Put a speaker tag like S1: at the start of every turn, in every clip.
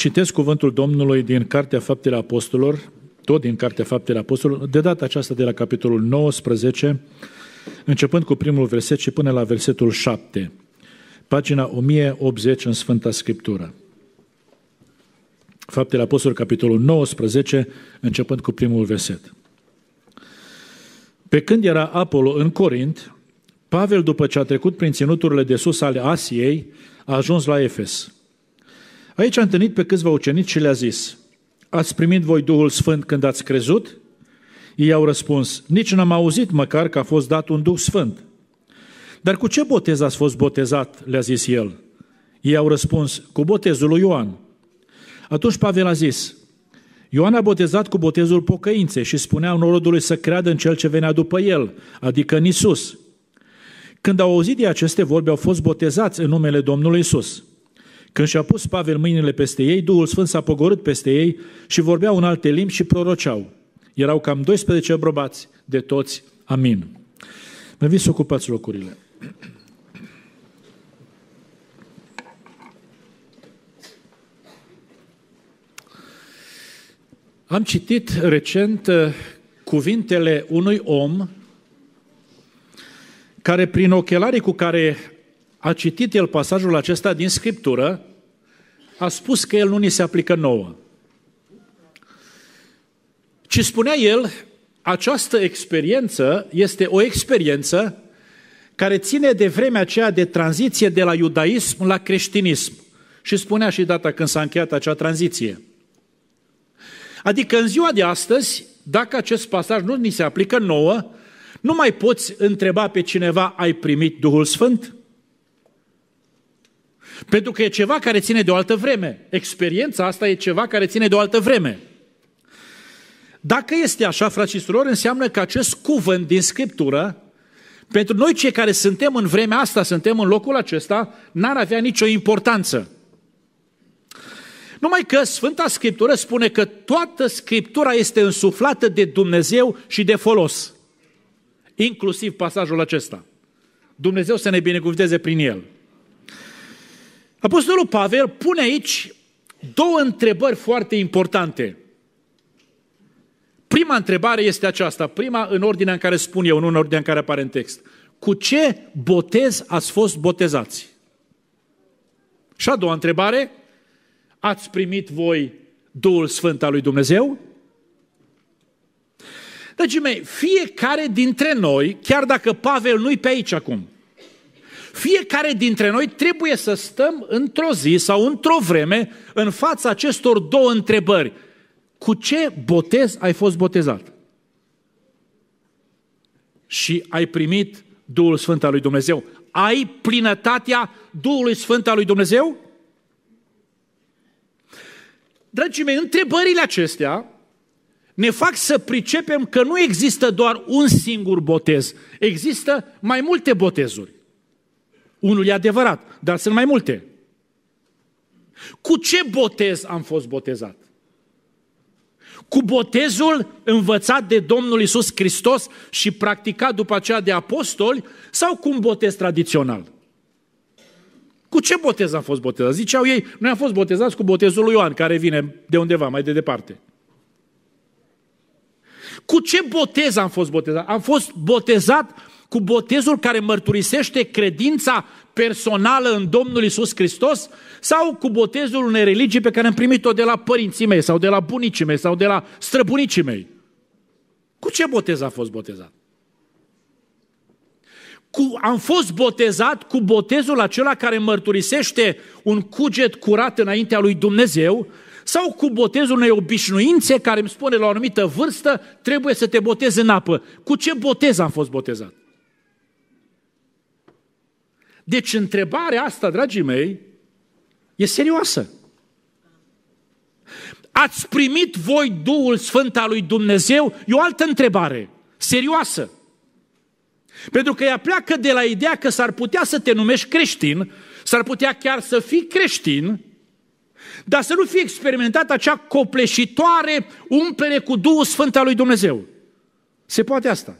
S1: Citesc cuvântul Domnului din Cartea Faptele Apostolilor, tot din Cartea Faptele Apostolilor, de data aceasta de la capitolul 19, începând cu primul verset și până la versetul 7, pagina 1080 în Sfânta Scriptură. Faptele Apostolilor, capitolul 19, începând cu primul verset. Pe când era Apollo în Corint, Pavel, după ce a trecut prin ținuturile de sus ale Asiei, a ajuns la Efes – Aici a întâlnit pe câțiva ucenici și le-a zis, ați primit voi Duhul Sfânt când ați crezut? Ei au răspuns, nici n-am auzit măcar că a fost dat un Duh Sfânt. Dar cu ce botez ați fost botezat? le-a zis el. Ei au răspuns, cu botezul lui Ioan. Atunci Pavel a zis, Ioan a botezat cu botezul pocăinței și spunea norodului să creadă în cel ce venea după el, adică în Isus. Când au auzit de aceste vorbe, au fost botezați în numele Domnului Isus. Când și-a pus Pavel mâinile peste ei, Duhul Sfânt s-a pogorât peste ei și vorbeau în alte limbi și proroceau. Erau cam 12 brobați de toți. Amin. Mă vin să ocupați locurile. Am citit recent uh, cuvintele unui om care prin ochelarii cu care a citit el pasajul acesta din Scriptură, a spus că el nu ni se aplică nouă. Ce spunea el, această experiență este o experiență care ține de vremea aceea de tranziție de la iudaism la creștinism. Și spunea și data când s-a încheiat acea tranziție. Adică în ziua de astăzi, dacă acest pasaj nu ni se aplică nouă, nu mai poți întreba pe cineva, ai primit Duhul Sfânt? Pentru că e ceva care ține de o altă vreme. Experiența asta e ceva care ține de o altă vreme. Dacă este așa, frați și surori, înseamnă că acest cuvânt din Scriptură, pentru noi cei care suntem în vremea asta, suntem în locul acesta, n-ar avea nicio importanță. Numai că Sfânta Scriptură spune că toată Scriptura este însuflată de Dumnezeu și de folos. Inclusiv pasajul acesta. Dumnezeu să ne binecuvânteze prin el. Apostolul Pavel pune aici două întrebări foarte importante. Prima întrebare este aceasta, prima în ordinea în care spun eu, nu în ordinea în care apare în text. Cu ce botez ați fost botezați? Și a doua întrebare, ați primit voi Duhul Sfânt al lui Dumnezeu? Dragii mei, fiecare dintre noi, chiar dacă Pavel nu-i pe aici acum, fiecare dintre noi trebuie să stăm într-o zi sau într-o vreme în fața acestor două întrebări. Cu ce botez ai fost botezat? Și ai primit Duhul Sfânt al lui Dumnezeu. Ai plinătatea Duhului Sfânt al lui Dumnezeu? Dragii mei, întrebările acestea ne fac să pricepem că nu există doar un singur botez, există mai multe botezuri. Unul e adevărat, dar sunt mai multe. Cu ce botez am fost botezat? Cu botezul învățat de Domnul Isus Hristos și practicat după aceea de apostoli sau cu un botez tradițional? Cu ce botez am fost botezat? Ziceau ei, noi am fost botezați cu botezul lui Ioan, care vine de undeva, mai de departe. Cu ce botez am fost botezat? Am fost botezat cu botezul care mărturisește credința personală în Domnul Isus Hristos sau cu botezul unei religii pe care am primit-o de la părinții mei sau de la bunicii mei sau de la străbunicii mei? Cu ce botez a fost botezat? Cu, am fost botezat cu botezul acela care mărturisește un cuget curat înaintea lui Dumnezeu sau cu botezul unei obișnuințe care îmi spune la o anumită vârstă trebuie să te botezi în apă. Cu ce botez am fost botezat? Deci întrebarea asta, dragii mei, e serioasă. Ați primit voi Duhul Sfânt al lui Dumnezeu? E o altă întrebare, serioasă. Pentru că ea pleacă de la ideea că s-ar putea să te numești creștin, s-ar putea chiar să fii creștin, dar să nu fie experimentat acea copleșitoare umplere cu Duhul Sfânt al lui Dumnezeu. Se poate asta.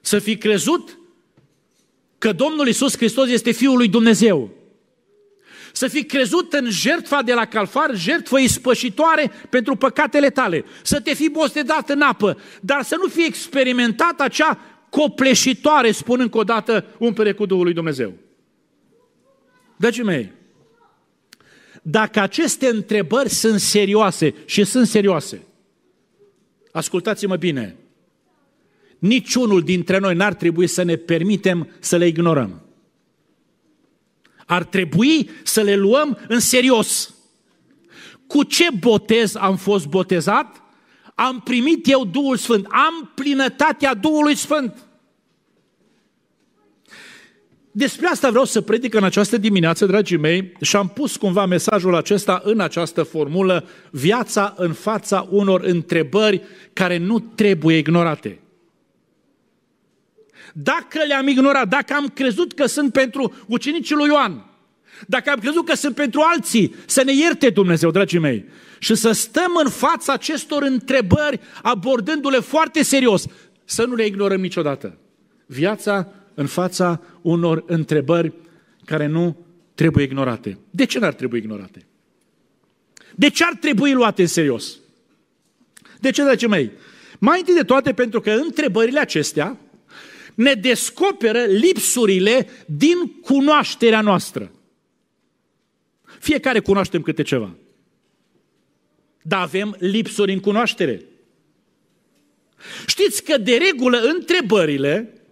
S1: Să fi crezut că Domnul Isus Hristos este Fiul lui Dumnezeu. Să fi crezut în jertfa de la calfar, jertfă ispășitoare pentru păcatele tale. Să te fi bostedat în apă, dar să nu fi experimentat acea copleșitoare, spun încă o dată, umpere cu Duhul lui Dumnezeu. Dragii mei, dacă aceste întrebări sunt serioase și sunt serioase, ascultați-mă bine, niciunul dintre noi n-ar trebui să ne permitem să le ignorăm. Ar trebui să le luăm în serios. Cu ce botez am fost botezat? Am primit eu Duhul Sfânt, am plinătatea Duhului Sfânt. Despre asta vreau să predic în această dimineață, dragii mei, și am pus cumva mesajul acesta în această formulă, viața în fața unor întrebări care nu trebuie ignorate. Dacă le-am ignorat, dacă am crezut că sunt pentru ucenicii lui Ioan, dacă am crezut că sunt pentru alții, să ne ierte Dumnezeu, dragii mei. Și să stăm în fața acestor întrebări, abordându-le foarte serios, să nu le ignorăm niciodată. Viața în fața unor întrebări care nu trebuie ignorate. De ce n-ar trebui ignorate? De ce ar trebui luate în serios? De ce, dragii mei? Mai întâi de toate, pentru că întrebările acestea ne descoperă lipsurile din cunoașterea noastră. Fiecare cunoaștem câte ceva. Dar avem lipsuri în cunoaștere. Știți că de regulă întrebările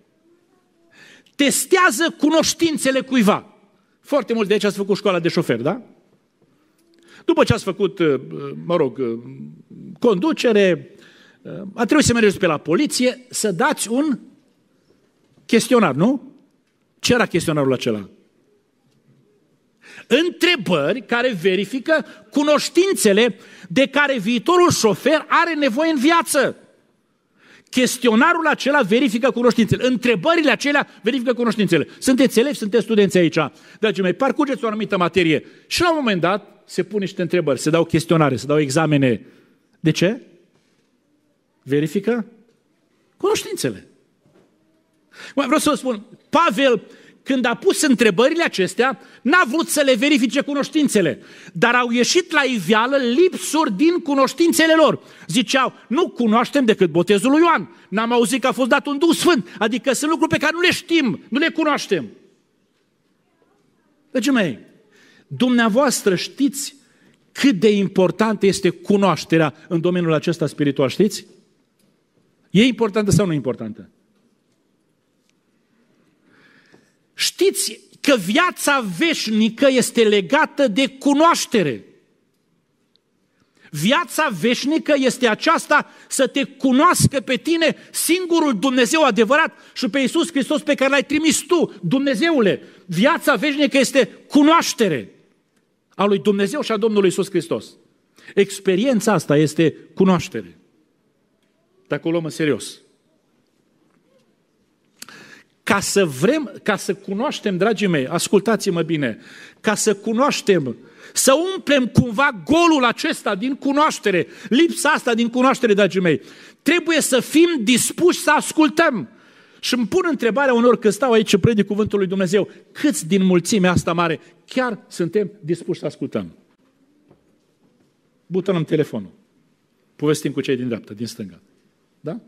S1: testează cunoștințele cuiva. Foarte mulți de aici ați făcut școala de șofer, da? După ce ați făcut, uh, mă rog, uh, conducere, uh, a trebuit să mergeți pe la poliție să dați un Chestionar, nu? Ce era chestionarul acela? Întrebări care verifică cunoștințele de care viitorul șofer are nevoie în viață. Chestionarul acela verifică cunoștințele. Întrebările acelea verifică cunoștințele. Sunteți elevi, sunteți studenți aici. Dragii mei, parcurgeți o anumită materie și la un moment dat se pun niște întrebări, se dau chestionare, se dau examene. De ce? Verifică cunoștințele. Vreau să vă spun, Pavel, când a pus întrebările acestea, n-a vrut să le verifice cunoștințele, dar au ieșit la iveală lipsuri din cunoștințele lor. Ziceau, nu cunoaștem decât botezul lui Ioan, n-am auzit că a fost dat un Duh Sfânt, adică sunt lucruri pe care nu le știm, nu le cunoaștem. Dragii mei, dumneavoastră știți cât de importantă este cunoașterea în domeniul acesta spiritual, știți? E importantă sau nu importantă? Știți că viața veșnică este legată de cunoaștere. Viața veșnică este aceasta să te cunoască pe tine singurul Dumnezeu adevărat și pe Iisus Hristos pe care l-ai trimis tu, Dumnezeule. Viața veșnică este cunoaștere a lui Dumnezeu și a Domnului Iisus Hristos. Experiența asta este cunoaștere. Dacă o luăm în serios. Ca să vrem, ca să cunoaștem, dragii mei, ascultați-mă bine, ca să cunoaștem, să umplem cumva golul acesta din cunoaștere, lipsa asta din cunoaștere, dragii mei, trebuie să fim dispuși să ascultăm. Și îmi pun întrebarea unor că stau aici și predic cuvântul lui Dumnezeu, câți din mulțimea asta mare chiar suntem dispuși să ascultăm? Butonăm telefonul. Povestim cu cei din dreapta, din stânga. Da?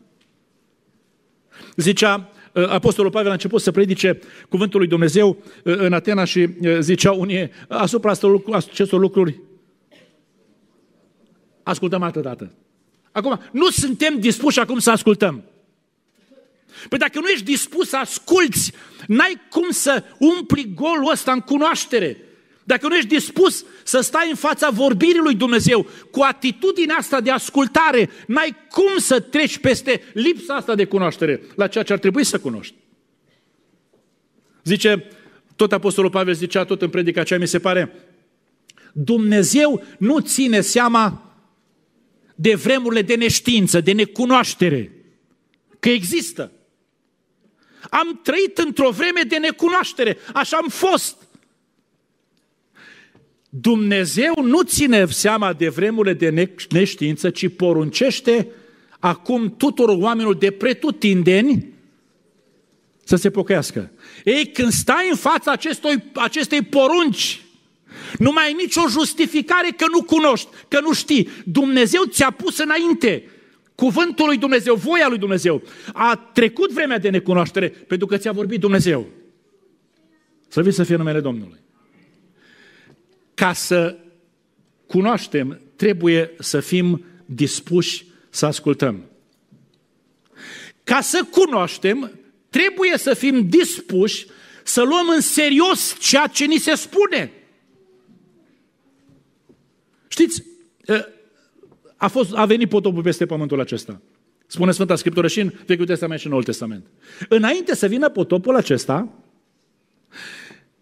S1: Zicea, Uh, Apostolul Pavel a început să predice cuvântul lui Dumnezeu uh, în Atena și uh, zicea unii, asupra acestor lucruri ascultăm altă dată. Acum, nu suntem dispuși acum să ascultăm. Păi dacă nu ești dispus să asculți, n-ai cum să umpli golul ăsta în cunoaștere dacă nu ești dispus să stai în fața vorbirii lui Dumnezeu cu atitudinea asta de ascultare, n-ai cum să treci peste lipsa asta de cunoaștere la ceea ce ar trebui să cunoști. Zice, tot Apostolul Pavel zicea tot în predica aceea, mi se pare, Dumnezeu nu ține seama de vremurile de neștiință, de necunoaștere, că există. Am trăit într-o vreme de necunoaștere, așa am fost. Dumnezeu nu ține seama de vremurile de neștiință, ci poruncește acum tuturor oamenilor de pretutindeni să se pocăiască. Ei, când stai în fața acestui, acestei porunci, nu mai ai nicio justificare că nu cunoști, că nu știi. Dumnezeu ți-a pus înainte cuvântul lui Dumnezeu, voia lui Dumnezeu. A trecut vremea de necunoaștere pentru că ți-a vorbit Dumnezeu. Să vii să fie numele Domnului. Ca să cunoaștem, trebuie să fim dispuși să ascultăm. Ca să cunoaștem, trebuie să fim dispuși să luăm în serios ceea ce ni se spune. Știți, a, fost, a venit potopul peste pământul acesta. Spune Sfânta Scriptură și în Vechiul Testament și în Noul Testament. Înainte să vină potopul acesta,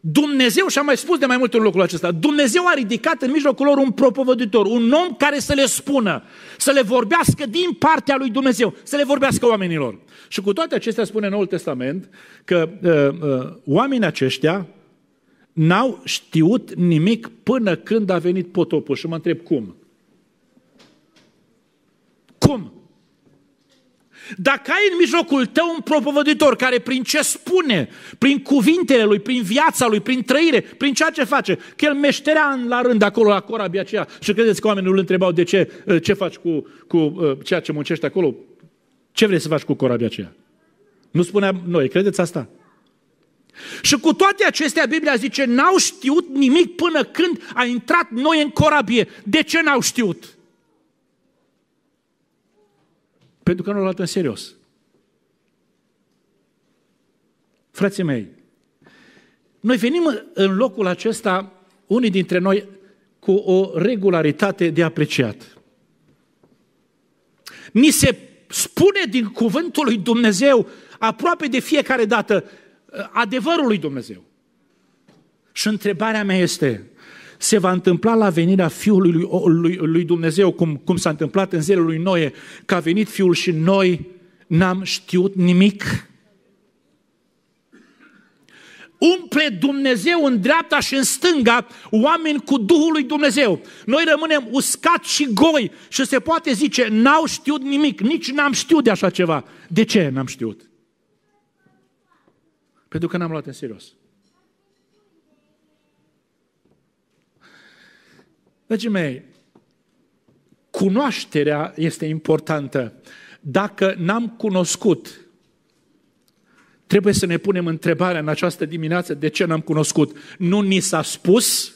S1: Dumnezeu, și am mai spus de mai multe ori lucrul acesta, Dumnezeu a ridicat în mijlocul lor un propovăditor, un om care să le spună, să le vorbească din partea lui Dumnezeu, să le vorbească oamenilor. Și cu toate acestea spune Noul Testament că uh, uh, oamenii aceștia n-au știut nimic până când a venit potopul. Și mă întreb cum? Cum? Dacă ai în mijlocul tău un propovăditor care prin ce spune, prin cuvintele lui, prin viața lui, prin trăire, prin ceea ce face, că el meșterea în la rând acolo la corabia aceea și credeți că oamenii îl întrebau de ce, uh, ce faci cu, cu uh, ceea ce muncești acolo? Ce vrei să faci cu corabia aceea? Nu spuneam noi, credeți asta? Și cu toate acestea, Biblia zice, n-au știut nimic până când a intrat noi în corabie. De ce n-au știut? Pentru că nu l-a luat în serios. Frații mei, noi venim în locul acesta, unii dintre noi, cu o regularitate de apreciat. Ni se spune din cuvântul lui Dumnezeu aproape de fiecare dată adevărul lui Dumnezeu. Și întrebarea mea este, se va întâmpla la venirea Fiului lui, lui, lui Dumnezeu, cum, cum s-a întâmplat în zilele lui Noe, că a venit Fiul și noi n-am știut nimic. Umple Dumnezeu în dreapta și în stânga oameni cu Duhul lui Dumnezeu. Noi rămânem uscați și goi și se poate zice, n-au știut nimic, nici n-am știut de așa ceva. De ce n-am știut? Pentru că n-am luat în serios. Dragii mei, cunoașterea este importantă. Dacă n-am cunoscut, trebuie să ne punem întrebarea în această dimineață de ce n-am cunoscut. Nu ni s-a spus?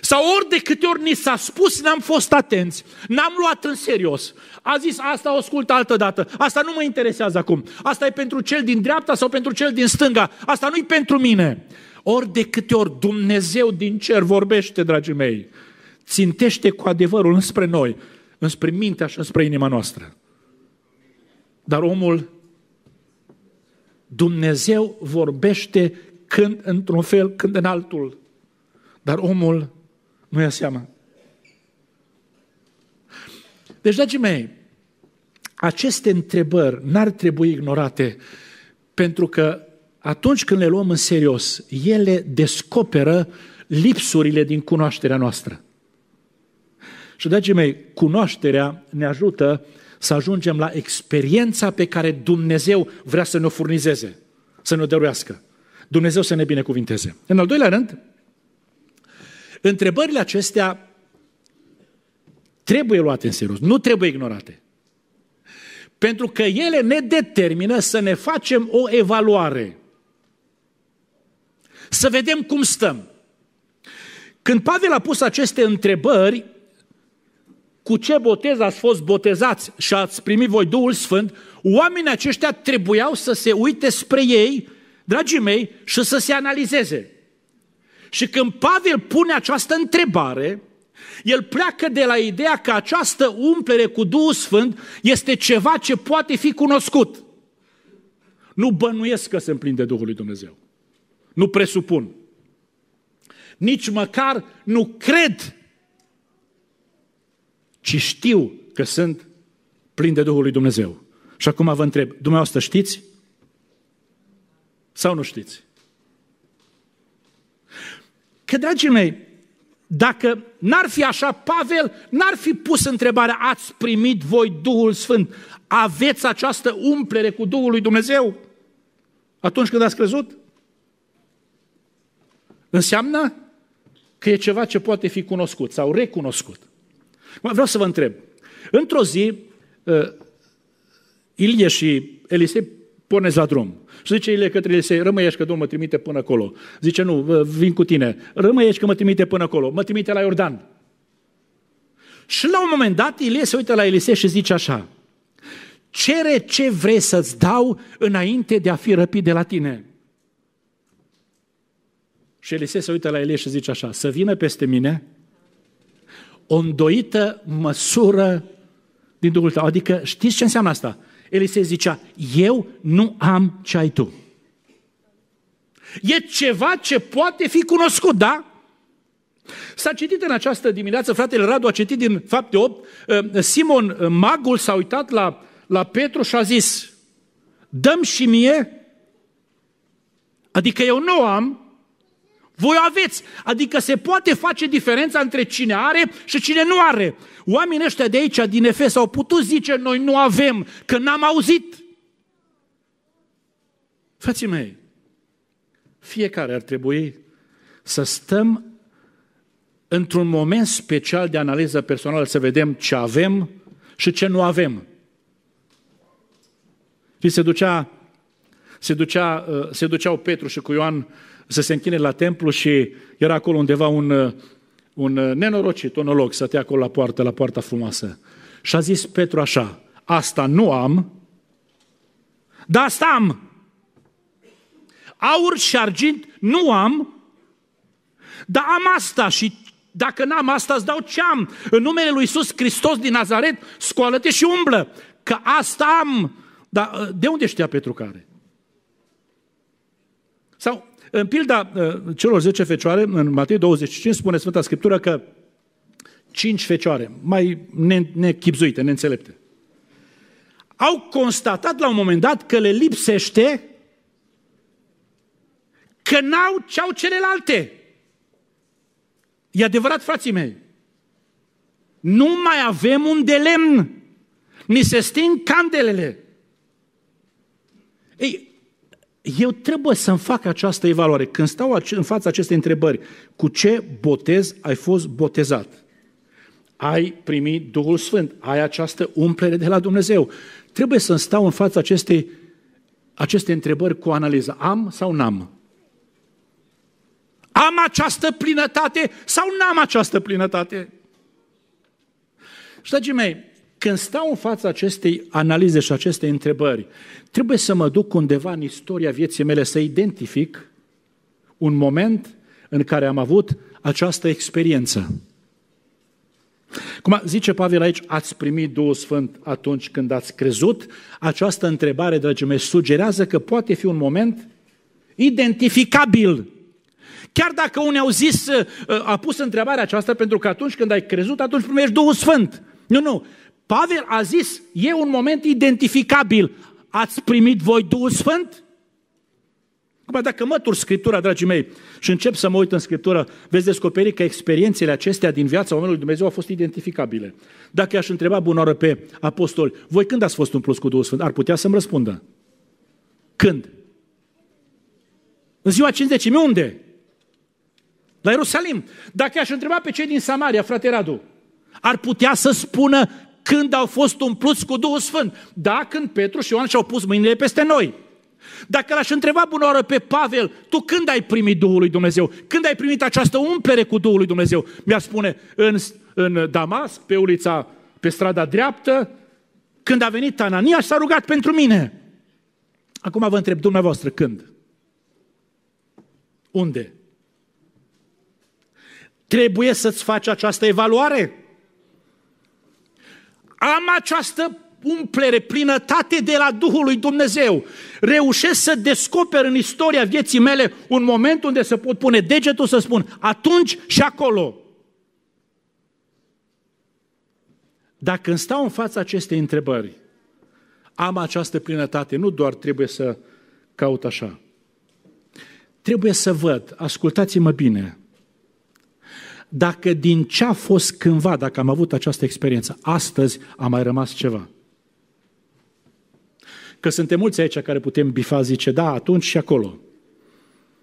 S1: Sau ori de câte ori ni s-a spus, n-am fost atenți, n-am luat în serios. A zis, asta o ascult altă dată, asta nu mă interesează acum, asta e pentru cel din dreapta sau pentru cel din stânga, asta nu e pentru mine. Ori de câte ori Dumnezeu din cer vorbește, dragii mei, țintește cu adevărul înspre noi, înspre mintea și înspre inima noastră. Dar omul, Dumnezeu vorbește când într-un fel, când în altul. Dar omul nu ia seama. Deci, dragii mei, aceste întrebări n-ar trebui ignorate pentru că atunci când le luăm în serios, ele descoperă lipsurile din cunoașterea noastră. Și, dragii mei, cunoașterea ne ajută să ajungem la experiența pe care Dumnezeu vrea să ne-o furnizeze, să ne-o dăruiască. Dumnezeu să ne binecuvinteze. În al doilea rând, întrebările acestea trebuie luate în serios, nu trebuie ignorate. Pentru că ele ne determină să ne facem o evaluare să vedem cum stăm. Când Pavel a pus aceste întrebări, cu ce botez ați fost botezați și ați primit voi Duhul Sfânt, oamenii aceștia trebuiau să se uite spre ei, dragii mei, și să se analizeze. Și când Pavel pune această întrebare, el pleacă de la ideea că această umplere cu Duhul Sfânt este ceva ce poate fi cunoscut. Nu bănuiesc că se împlinde Duhul lui Dumnezeu nu presupun. Nici măcar nu cred, ci știu că sunt plin de Duhul lui Dumnezeu. Și acum vă întreb, dumneavoastră știți? Sau nu știți? Că, dragii mei, dacă n-ar fi așa, Pavel n-ar fi pus întrebarea, ați primit voi Duhul Sfânt, aveți această umplere cu Duhul lui Dumnezeu? Atunci când ați crezut? Înseamnă că e ceva ce poate fi cunoscut sau recunoscut. Vreau să vă întreb. Într-o zi, ă, Ilie și Elisei pornesc la drum. Și zice Ilie către Elisei, rămâi aici că Domnul mă trimite până acolo. Zice, nu, vin cu tine. Rămâi aici că mă trimite până acolo. Mă trimite la Iordan. Și la un moment dat, Ilie se uită la Elisei și zice așa, cere ce vrei să-ți dau înainte de a fi răpit de la tine. Și Elisei se uită la Elie și zice așa, să vină peste mine o îndoită măsură din Duhul tău. Adică știți ce înseamnă asta? Elisei zicea, eu nu am ce ai tu. E ceva ce poate fi cunoscut, da? S-a citit în această dimineață, fratele Radu a citit din fapte 8, ă, Simon ă, Magul s-a uitat la, la Petru și a zis, dăm și mie, adică eu nu am, voi o aveți. Adică se poate face diferența între cine are și cine nu are. Oamenii ăștia de aici, din Efes, au putut zice noi nu avem, că n-am auzit. Frații mei, fiecare ar trebui să stăm într-un moment special de analiză personală să vedem ce avem și ce nu avem. Și se ducea se, ducea, uh, se duceau Petru și cu Ioan să se închine la templu și era acolo undeva un, uh, un uh, nenorocit, un olog, te acolo la poartă, la poarta frumoasă. Și a zis Petru așa, asta nu am, dar asta am. Aur și argint nu am, dar am asta și dacă n-am asta, îți dau ce am. În numele lui Iisus Hristos din Nazaret, scoală-te și umblă, că asta am. Dar de unde știa Petru care? Sau în pilda uh, celor 10 fecioare, în Matei 25, spune Sfânta Scriptură că cinci fecioare, mai nechipzuite, neînțelepte, au constatat la un moment dat că le lipsește că n-au ce au celelalte. E adevărat, frații mei. Nu mai avem un de lemn. Ni se sting candelele. Ei, eu trebuie să-mi fac această evaluare. Când stau în fața acestei întrebări, cu ce botez ai fost botezat? Ai primit Duhul Sfânt, ai această umplere de la Dumnezeu. Trebuie să-mi stau în fața acestei, aceste întrebări cu analiză. Am sau n-am? Am această plinătate sau n-am această plinătate? Și, dragii mei, când stau în fața acestei analize și acestei întrebări, trebuie să mă duc undeva în istoria vieții mele să identific un moment în care am avut această experiență. Cum zice Pavel aici, ați primit Duhul Sfânt atunci când ați crezut? Această întrebare, dragii mei, sugerează că poate fi un moment identificabil. Chiar dacă unii au zis, a pus întrebarea aceasta pentru că atunci când ai crezut, atunci primești Duhul Sfânt. Nu, nu, Pavel a zis, e un moment identificabil. Ați primit voi Duhul Sfânt? Acum, dacă mătur Scriptura, dragii mei, și încep să mă uit în Scriptură, veți descoperi că experiențele acestea din viața omului Dumnezeu au fost identificabile. Dacă i-aș întreba bunoară pe apostoli, voi când ați fost umpluți cu Duhul Sfânt? Ar putea să-mi răspundă. Când? În ziua 50 unde? La Ierusalim. Dacă i-aș întreba pe cei din Samaria, frate Radu, ar putea să spună când au fost umpluți cu Duhul Sfânt. Da, când Petru și Ioan și-au pus mâinile peste noi. Dacă l-aș întreba bună oară pe Pavel, tu când ai primit Duhul lui Dumnezeu? Când ai primit această umplere cu Duhul lui Dumnezeu? mi a spune, în, în Damasc, pe ulița, pe strada dreaptă, când a venit Anania și s-a rugat pentru mine. Acum vă întreb dumneavoastră, când? Unde? Trebuie să-ți faci această evaluare. Am această umplere, plinătate de la Duhul lui Dumnezeu. Reușesc să descoper în istoria vieții mele un moment unde să pot pune degetul să spun atunci și acolo. Dacă îmi stau în fața acestei întrebări, am această plinătate, nu doar trebuie să caut așa. Trebuie să văd, ascultați-mă bine, dacă din ce a fost cândva, dacă am avut această experiență, astăzi a mai rămas ceva. Că suntem mulți aici care putem bifa, zice, da, atunci și acolo.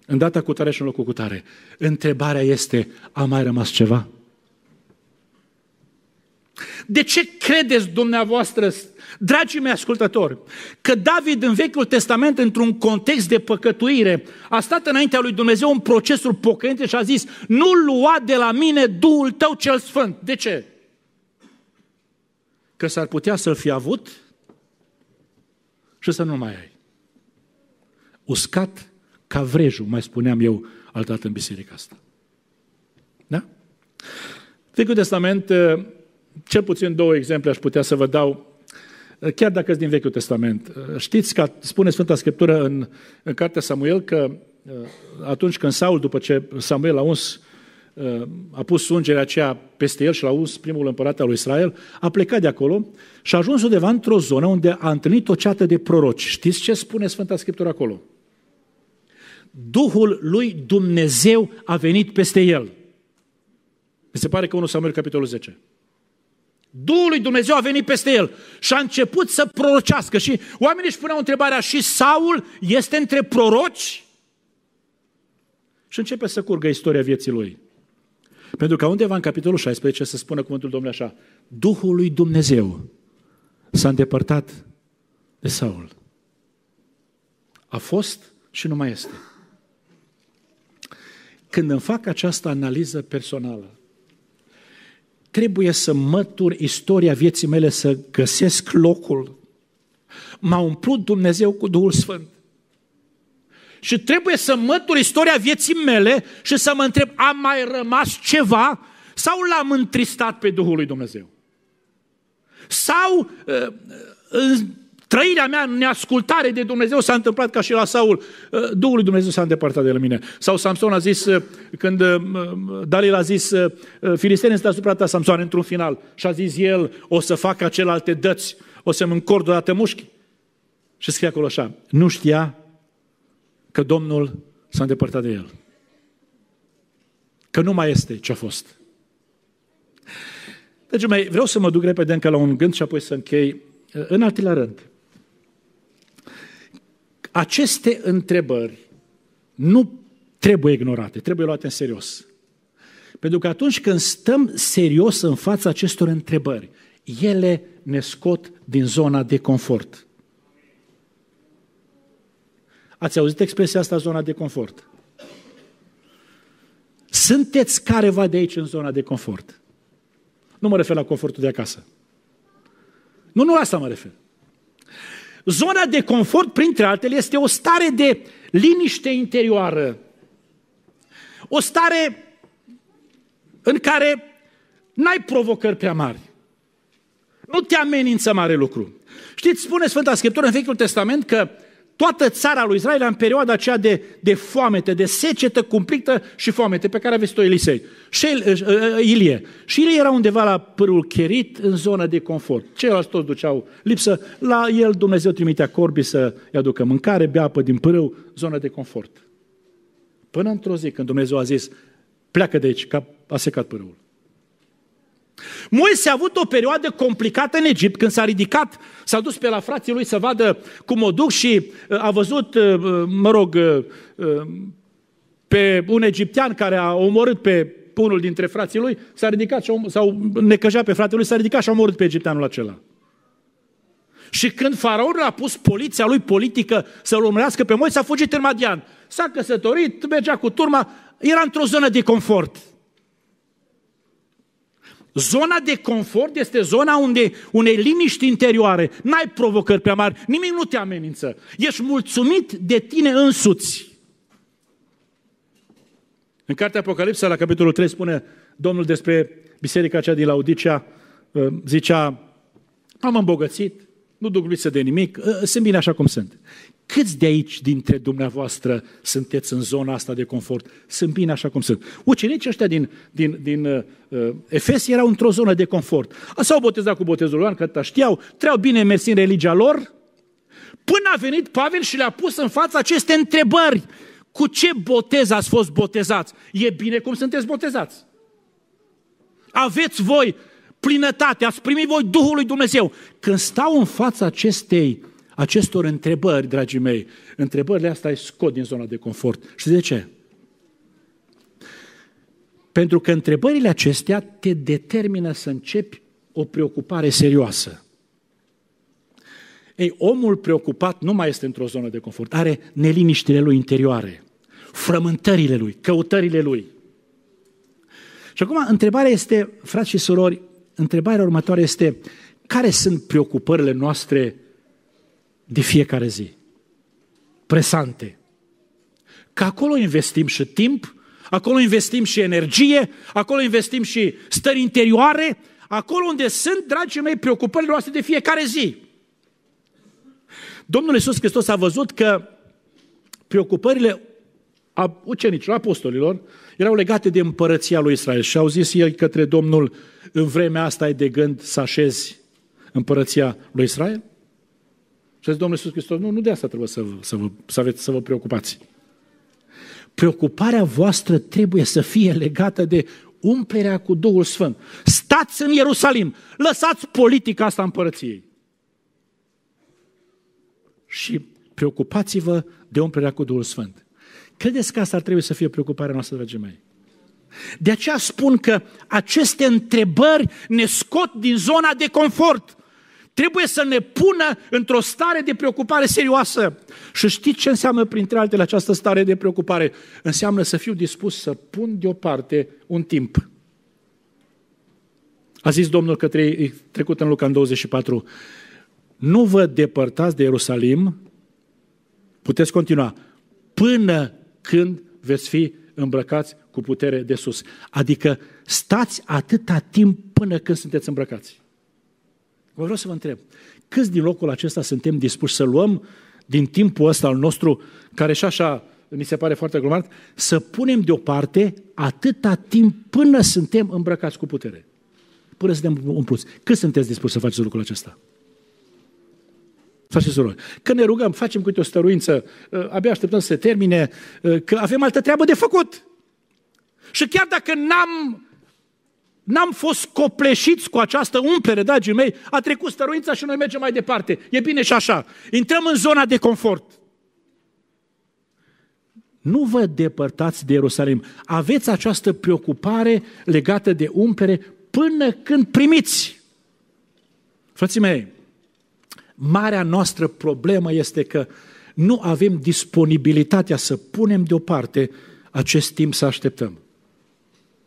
S1: În data cu tare și în locul cu tare. Întrebarea este, a mai rămas ceva? De ce credeți dumneavoastră Dragii mei ascultători, că David în Vechiul Testament, într-un context de păcătuire, a stat înaintea lui Dumnezeu în procesul pocăinței și a zis, nu lua de la mine Duhul tău cel sfânt. De ce? Că s-ar putea să-l fi avut și să nu mai ai. Uscat ca vrejul, mai spuneam eu altădată în biserica asta. Da? Vechiul Testament, eh, cel puțin două exemple aș putea să vă dau chiar dacă sunt din Vechiul Testament. Știți că spune Sfânta Scriptură în, în Cartea Samuel că uh, atunci când Saul, după ce Samuel a uns, uh, a pus ungerea aceea peste el și l-a uns primul împărat al lui Israel, a plecat de acolo și a ajuns undeva într-o zonă unde a întâlnit o ceată de proroci. Știți ce spune Sfânta Scriptură acolo? Duhul lui Dumnezeu a venit peste el. Mi se pare că 1 Samuel capitolul 10. Duhul lui Dumnezeu a venit peste el și a început să prorocească. Și oamenii își puneau întrebarea, și Saul este între proroci? Și începe să curgă istoria vieții lui. Pentru că undeva în capitolul 16 se spune cuvântul Domnului așa, Duhul lui Dumnezeu s-a îndepărtat de Saul. A fost și nu mai este. Când îmi fac această analiză personală, trebuie să mătur istoria vieții mele, să găsesc locul. M-a umplut Dumnezeu cu Duhul Sfânt. Și trebuie să mătur istoria vieții mele și să mă întreb, a mai rămas ceva sau l-am întristat pe Duhul lui Dumnezeu? Sau uh, uh, Trăirea mea în neascultare de Dumnezeu s-a întâmplat ca și la Saul. Uh, Duhul lui Dumnezeu s-a îndepărtat de la mine. Sau Samson a zis, uh, când uh, Dalil a zis, filistenii sunt asupra ta, Samson, într-un final. Și a zis el, o să fac ca celelalte dăți, o să-mi încord odată mușchi. Și scrie acolo așa, nu știa că Domnul s-a îndepărtat de el. Că nu mai este ce a fost. Deci, mai vreau să mă duc repede încă la un gând și apoi să închei. În al treilea rând, aceste întrebări nu trebuie ignorate, trebuie luate în serios. Pentru că atunci când stăm serios în fața acestor întrebări, ele ne scot din zona de confort. Ați auzit expresia asta, zona de confort? Sunteți careva de aici în zona de confort. Nu mă refer la confortul de acasă. Nu, nu la asta mă refer. Zona de confort, printre altele, este o stare de liniște interioară. O stare în care n-ai provocări prea mari. Nu te amenință mare lucru. Știți, spune Sfânta Scriptură în Vechiul Testament că toată țara lui Israel în perioada aceea de, de foamete, de secetă cumplită și foamete pe care a vestit-o Elisei. Și uh, uh, Ilie. Și Ilie era undeva la pârul Cherit, în zona de confort. Ceilalți toți duceau lipsă. La el Dumnezeu trimitea corbi să-i aducă mâncare, bea apă din pârâu, zona de confort. Până într-o zi când Dumnezeu a zis, pleacă de aici, că a secat pârâul. Moise a avut o perioadă complicată în Egipt când s-a ridicat, s-a dus pe la frații lui să vadă cum o duc și uh, a văzut, uh, mă rog, uh, pe un egiptean care a omorât pe unul dintre frații lui, s-a ridicat și sau necăjea pe fratele lui, s-a ridicat și a omorât pe egipteanul acela. Și când faraonul a pus poliția lui politică să-l urmărească pe Moise, a fugit în Madian. S-a căsătorit, mergea cu turma, era într-o zonă de confort. Zona de confort este zona unde unei liniști interioare, n-ai provocări prea mari, nimic nu te amenință. Ești mulțumit de tine însuți. În cartea Apocalipsa, la capitolul 3, spune Domnul despre biserica aceea din Laodicea, ă, zicea, am îmbogățit, nu duc lipsă de nimic, ă, ă, sunt bine așa cum sunt. Câți de aici dintre dumneavoastră sunteți în zona asta de confort? Sunt bine așa cum sunt. Ucenicii ăștia din, din, din uh, Efes erau într-o zonă de confort. S-au botezat cu botezul lor, că știau, treau bine mersi în religia lor, până a venit Pavel și le-a pus în fața aceste întrebări. Cu ce botez ați fost botezați? E bine cum sunteți botezați. Aveți voi plinătate, ați primit voi Duhul lui Dumnezeu. Când stau în fața acestei, acestor întrebări, dragii mei, întrebările astea îi scot din zona de confort. Și de ce? Pentru că întrebările acestea te determină să începi o preocupare serioasă. Ei, omul preocupat nu mai este într-o zonă de confort, are neliniștile lui interioare, frământările lui, căutările lui. Și acum, întrebarea este, frați și surori, întrebarea următoare este, care sunt preocupările noastre de fiecare zi? Presante. Că acolo investim și timp, acolo investim și energie, acolo investim și stări interioare, acolo unde sunt, dragii mei, preocupările noastre de fiecare zi. Domnul Iisus Hristos a văzut că preocupările a ucenicilor, apostolilor, erau legate de împărăția lui Israel și au zis el către Domnul, în vremea asta ai de gând să așezi împărăția lui Israel? Și a zis Domnul Iisus Hristos, nu, nu de asta trebuie să, să, vă, să, aveți, să vă preocupați. Preocuparea voastră trebuie să fie legată de umplerea cu Duhul Sfânt. Stați în Ierusalim, lăsați politica asta împărăției. Și preocupați-vă de umplerea cu Duhul Sfânt. Credeți că asta ar trebui să fie preocuparea noastră, dragii mei? De aceea spun că aceste întrebări ne scot din zona de confort. Trebuie să ne pună într-o stare de preocupare serioasă. Și știți ce înseamnă, printre altele, această stare de preocupare? Înseamnă să fiu dispus să pun deoparte un timp. A zis Domnul că trecut în Luca în 24, nu vă depărtați de Ierusalim, puteți continua, până când veți fi îmbrăcați cu putere de sus. Adică stați atâta timp până când sunteți îmbrăcați. Vă vreau să vă întreb, câți din locul acesta suntem dispuși să luăm din timpul ăsta al nostru, care și așa mi se pare foarte glumat, să punem deoparte atâta timp până suntem îmbrăcați cu putere? Până suntem umpluți. Cât sunteți dispuși să faceți lucrul acesta? Frate și surori, că ne rugăm, facem câte o stăruință, uh, abia așteptăm să se termine, uh, că avem altă treabă de făcut. Și chiar dacă n-am, n-am fost copleșiți cu această umplere, dragii mei, a trecut stăruința și noi mergem mai departe. E bine și așa. Intrăm în zona de confort. Nu vă depărtați de Ierusalim. Aveți această preocupare legată de umplere până când primiți. Frații mei, Marea noastră problemă este că nu avem disponibilitatea să punem deoparte acest timp să așteptăm.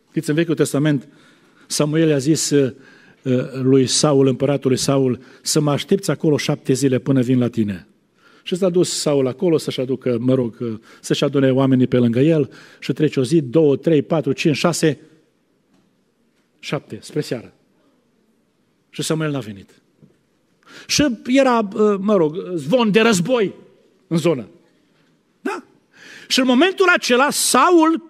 S1: Știți, în Vechiul Testament, Samuel a zis uh, uh, lui Saul, împăratul lui Saul, să mă aștepți acolo șapte zile până vin la tine. Și s-a dus Saul acolo să-și aducă, mă rog, uh, să-și adune oamenii pe lângă el și trece o zi, două, trei, patru, cinci, șase, șapte, spre seară. Și Samuel n-a venit. Și era, uh, mă rog, zvon de război în zonă. Da? Și în momentul acela, Saul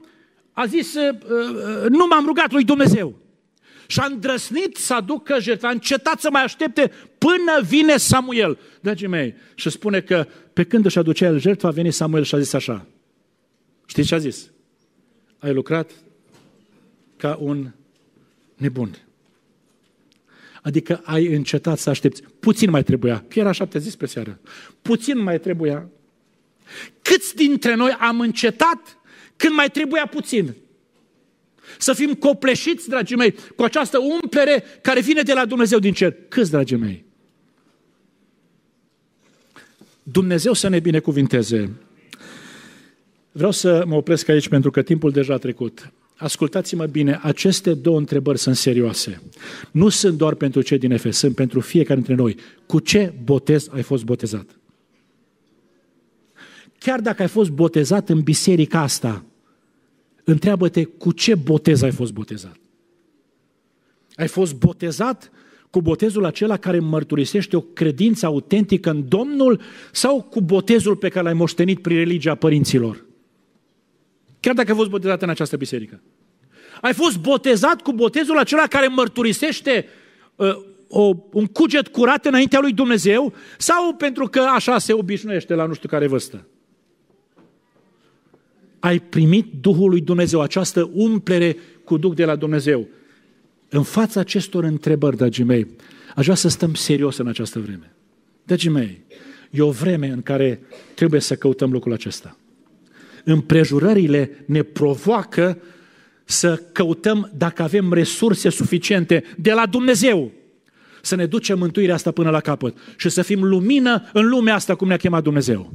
S1: a zis, uh, uh, nu m-am rugat lui Dumnezeu. Și a îndrăsnit să aducă jertfa, a încetat să mai aștepte până vine Samuel. Dragii mei, și spune că pe când își aducea el jertfa, a venit Samuel și a zis așa. Știți ce a zis? Ai lucrat ca un nebun. Adică ai încetat să aștepți. Puțin mai trebuia, că era șapte zi spre seară. Puțin mai trebuia. Câți dintre noi am încetat când mai trebuia puțin? Să fim copleșiți, dragii mei, cu această umplere care vine de la Dumnezeu din cer. Câți, dragii mei? Dumnezeu să ne binecuvinteze. Vreau să mă opresc aici pentru că timpul deja a trecut. Ascultați-mă bine, aceste două întrebări sunt serioase. Nu sunt doar pentru cei din Efes, sunt pentru fiecare dintre noi. Cu ce botez ai fost botezat? Chiar dacă ai fost botezat în biserica asta, întreabă-te cu ce botez ai fost botezat. Ai fost botezat cu botezul acela care mărturisește o credință autentică în Domnul sau cu botezul pe care l-ai moștenit prin religia părinților? Chiar dacă ai fost botezat în această biserică. Ai fost botezat cu botezul acela care mărturisește uh, o, un cuget curat înaintea lui Dumnezeu sau pentru că așa se obișnuiește la nu știu care vârstă? Ai primit Duhul lui Dumnezeu, această umplere cu Duh de la Dumnezeu. În fața acestor întrebări, dragii mei, aș vrea să stăm serios în această vreme. Dragii mei, e o vreme în care trebuie să căutăm lucrul acesta împrejurările ne provoacă să căutăm dacă avem resurse suficiente de la Dumnezeu să ne ducem mântuirea asta până la capăt și să fim lumină în lumea asta cum ne-a chemat Dumnezeu.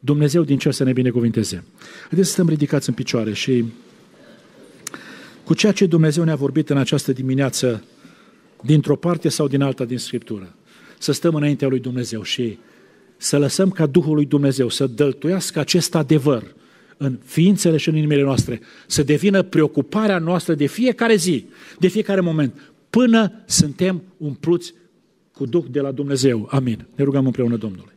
S1: Dumnezeu din cer să ne binecuvinteze. Haideți să stăm ridicați în picioare și cu ceea ce Dumnezeu ne-a vorbit în această dimineață, dintr-o parte sau din alta din Scriptură, să stăm înaintea lui Dumnezeu și să lăsăm ca Duhul lui Dumnezeu să dăltuiască acest adevăr în ființele și în inimile noastre, să devină preocuparea noastră de fiecare zi, de fiecare moment, până suntem umpluți cu Duh de la Dumnezeu. Amin. Ne rugăm împreună Domnului.